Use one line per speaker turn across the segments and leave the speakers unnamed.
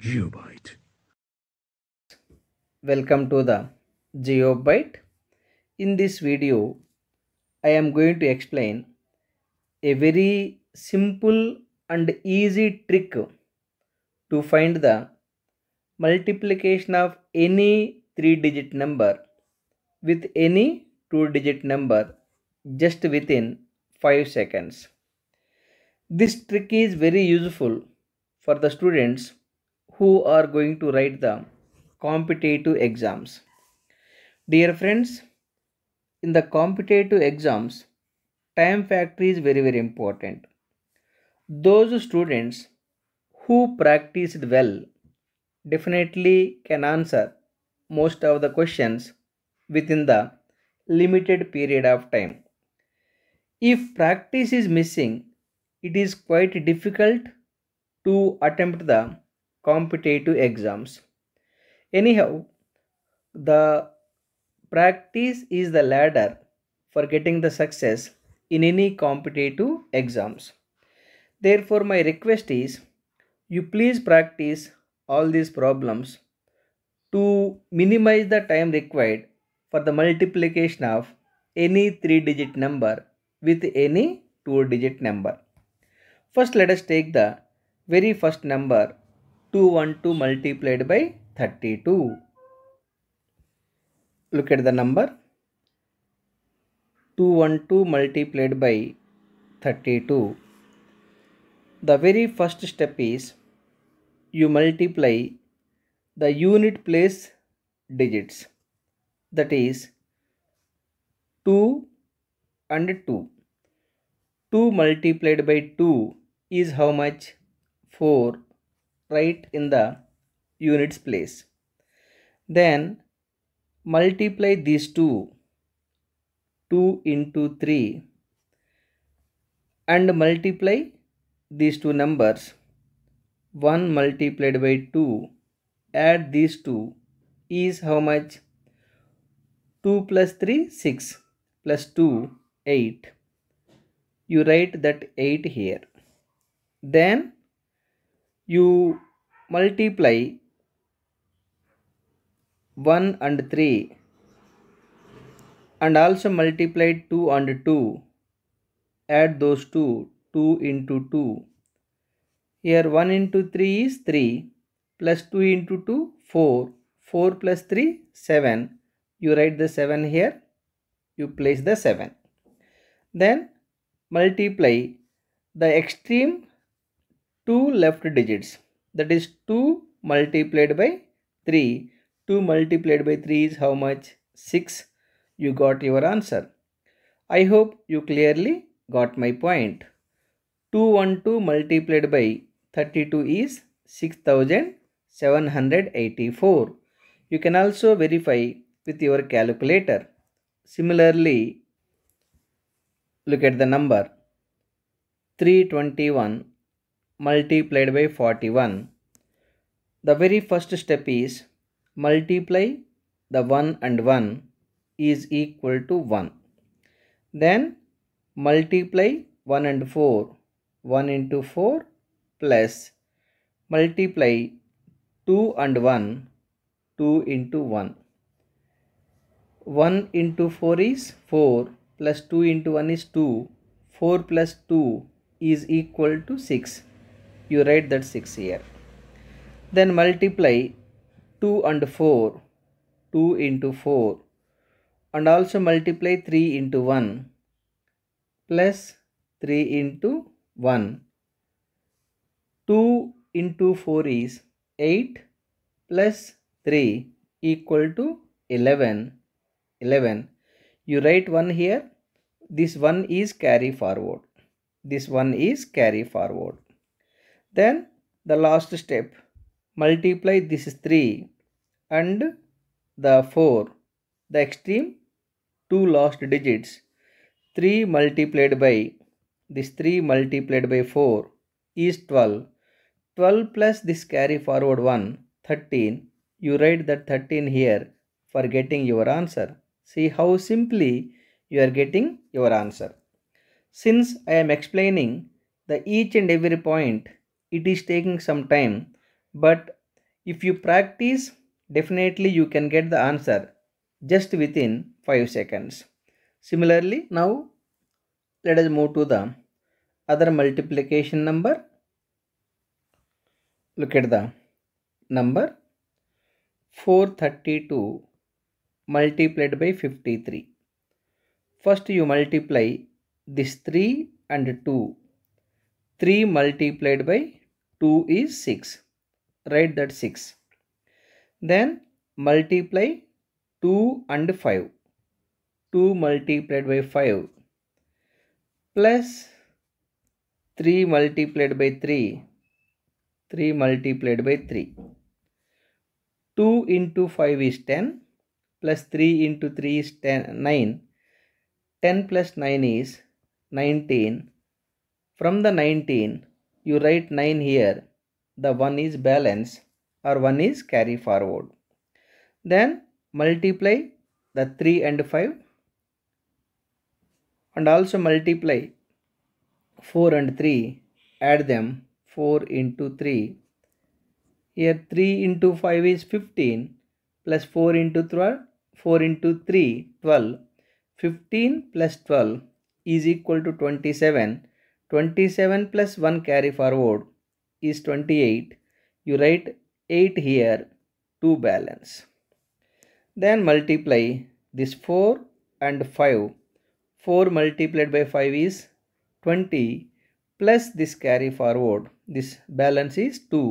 GeoByte. Welcome to the GeoByte. In this video, I am going to explain a very simple and easy trick to find the multiplication of any three-digit number with any two-digit number just within 5 seconds. This trick is very useful for the students who are going to write the competitive exams. Dear friends, in the competitive exams, time factor is very very important. Those students who practiced well definitely can answer most of the questions within the limited period of time. If practice is missing, it is quite difficult to attempt the competitive exams. Anyhow, the practice is the ladder for getting the success in any competitive exams. Therefore, my request is you please practice all these problems to minimize the time required for the multiplication of any three digit number with any two digit number. First, let us take the very first number 212 multiplied by 32. Look at the number. 212 multiplied by 32. The very first step is you multiply the unit place digits that is 2 and 2. 2 multiplied by 2 is how much? 4 Write in the units place. Then multiply these two 2 into 3 and multiply these two numbers 1 multiplied by 2 add these two is how much 2 plus 3 6 plus 2 8 you write that 8 here then you multiply 1 and 3 and also multiply 2 and 2 add those two 2 into 2 here 1 into 3 is 3 plus 2 into 2 4 4 plus 3 7 you write the 7 here you place the 7 then multiply the extreme two left digits that is 2 multiplied by 3. 2 multiplied by 3 is how much? 6. You got your answer. I hope you clearly got my point. 212 multiplied by 32 is 6784. You can also verify with your calculator. Similarly, look at the number 321 multiplied by 41. The very first step is multiply the 1 and 1 is equal to 1. Then multiply 1 and 4, 1 into 4 plus multiply 2 and 1, 2 into 1. 1 into 4 is 4 plus 2 into 1 is 2, 4 plus 2 is equal to 6 you write that 6 here then multiply 2 and 4 2 into 4 and also multiply 3 into 1 plus 3 into 1 2 into 4 is 8 plus 3 equal to 11 11 you write 1 here this 1 is carry forward this 1 is carry forward then the last step multiply this 3 and the 4 the extreme two last digits 3 multiplied by this 3 multiplied by 4 is 12 12 plus this carry forward 1 13 you write that 13 here for getting your answer see how simply you are getting your answer since i am explaining the each and every point it is taking some time but if you practice definitely you can get the answer just within 5 seconds. Similarly now let us move to the other multiplication number. Look at the number 432 multiplied by 53. First you multiply this 3 and 2. 3 multiplied by 2 is 6. Write that 6. Then multiply 2 and 5. 2 multiplied by 5 plus 3 multiplied by 3. 3 multiplied by 3. 2 into 5 is 10 plus 3 into 3 is 10, 9. 10 plus 9 is 19. From the 19, you write 9 here the one is balance or one is carry forward then multiply the 3 and 5 and also multiply 4 and 3 add them 4 into 3 here 3 into 5 is 15 plus 4 into 12 4 into 3 12 15 plus 12 is equal to 27 27 plus 1 carry forward is 28. You write 8 here to balance. Then multiply this 4 and 5. 4 multiplied by 5 is 20 plus this carry forward. This balance is 2.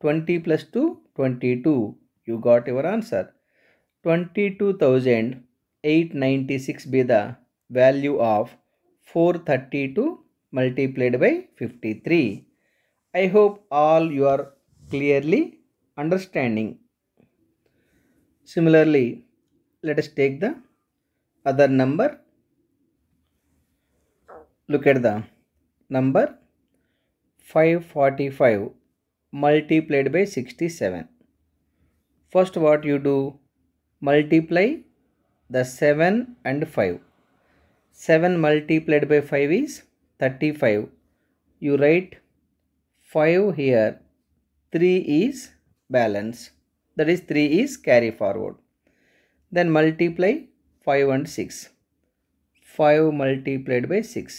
20 plus 2, 22. You got your answer. 22,896 be the value of 432 multiplied by 53. I hope all you are clearly understanding. Similarly, let us take the other number. Look at the number 545 multiplied by 67. First what you do? Multiply the 7 and 5. 7 multiplied by 5 is 35 you write 5 here 3 is balance that is 3 is carry forward then multiply 5 and 6 5 multiplied by 6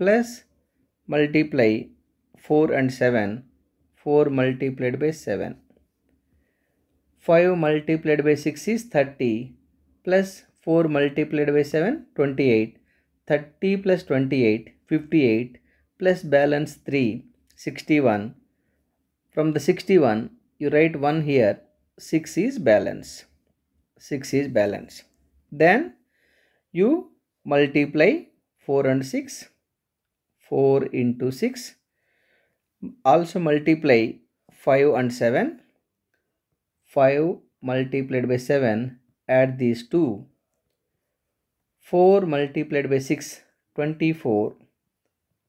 plus multiply 4 and 7 4 multiplied by 7 5 multiplied by 6 is 30 plus 4 multiplied by 7 28 30 plus 28 58 plus balance 3 61 from the 61 you write 1 here 6 is balance 6 is balance then you multiply 4 and 6 4 into 6 also multiply 5 and 7 5 multiplied by 7 add these two 4 multiplied by 6 24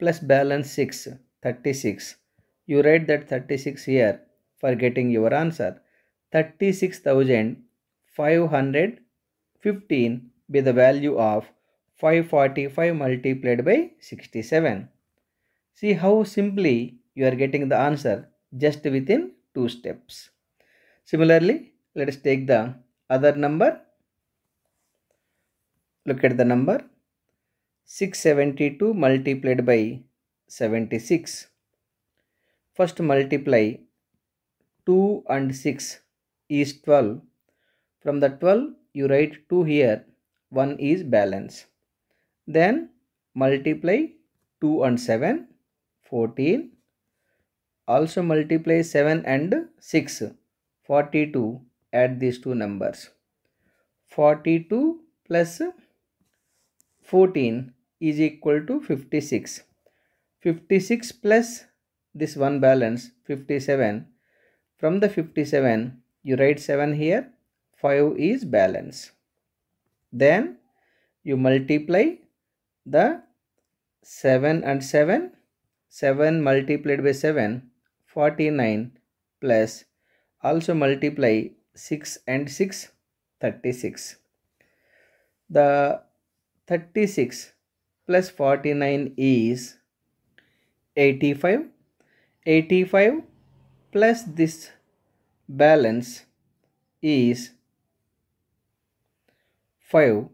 plus balance 6, 36. You write that 36 here for getting your answer. 36,515 be the value of 545 multiplied by 67. See how simply you are getting the answer just within two steps. Similarly, let us take the other number. Look at the number 672 multiplied by 76. First multiply 2 and 6 is 12. From the 12 you write 2 here, 1 is balance. Then multiply 2 and 7, 14. Also multiply 7 and 6, 42. Add these two numbers. 42 plus 14 is equal to 56. 56 plus this one balance 57. From the 57 you write 7 here 5 is balance. Then you multiply the 7 and 7 7 multiplied by 7 49 plus also multiply 6 and 6 36 the 36 plus 49 is 85 85 plus this balance is 5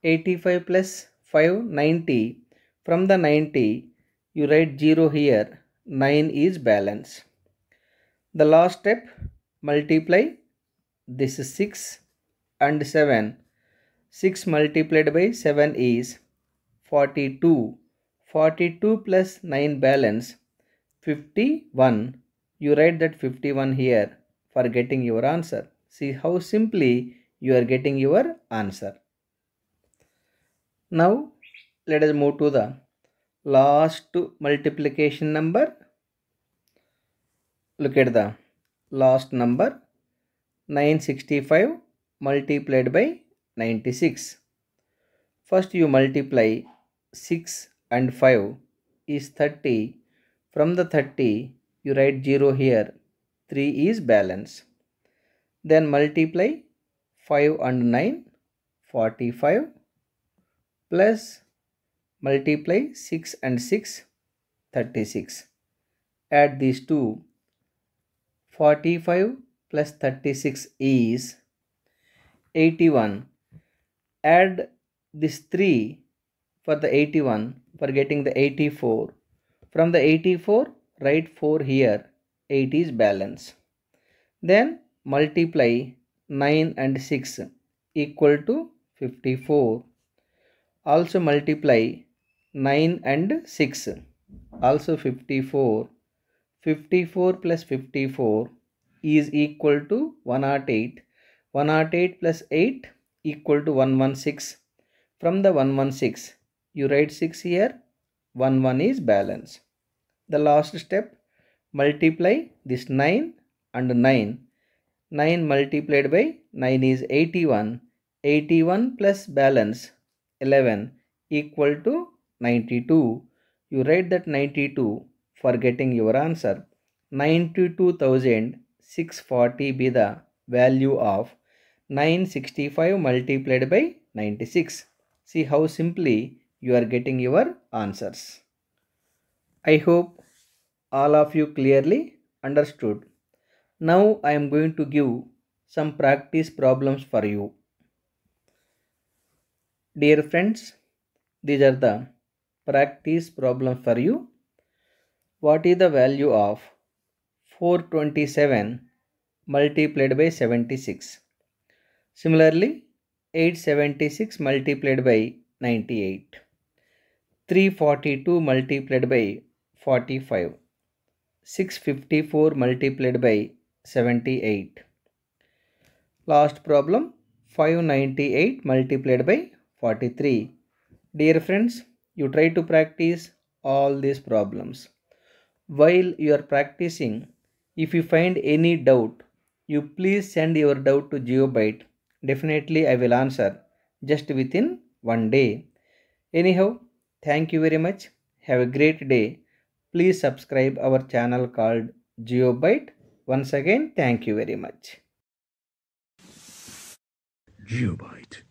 85 plus 5 90 from the 90 you write 0 here 9 is balance the last step multiply this is 6 and 7 6 multiplied by 7 is 42. 42 plus 9 balance 51. You write that 51 here for getting your answer. See how simply you are getting your answer. Now let us move to the last multiplication number. Look at the last number 965 multiplied by 96. First you multiply 6 and 5 is 30. From the 30, you write 0 here. 3 is balance. Then multiply 5 and 9, 45 plus multiply 6 and 6, 36. Add these two. 45 plus 36 is 81. Add this 3 for the 81 for getting the 84. From the 84 write 4 here 8 is balance. Then multiply 9 and 6 equal to 54. Also multiply 9 and 6 also 54. 54 plus 54 is equal to 108. 108 plus 8 equal to 116. From the 116 you write 6 here, 1 1 is balance. The last step, multiply this 9 and 9. 9 multiplied by 9 is 81. 81 plus balance 11 equal to 92. You write that 92 for getting your answer. 92,640 be the value of 965 multiplied by 96. See how simply you are getting your answers. I hope all of you clearly understood. Now I am going to give some practice problems for you. Dear friends, these are the practice problems for you. What is the value of 427 multiplied by 76? Similarly, 876 multiplied by 98. 342 multiplied by 45 654 multiplied by 78 last problem 598 multiplied by 43 dear friends you try to practice all these problems while you are practicing if you find any doubt you please send your doubt to geobyte definitely i will answer just within one day anyhow Thank you very much. Have a great day. Please subscribe our channel called GeoByte. Once again, thank you very much. GeoByte.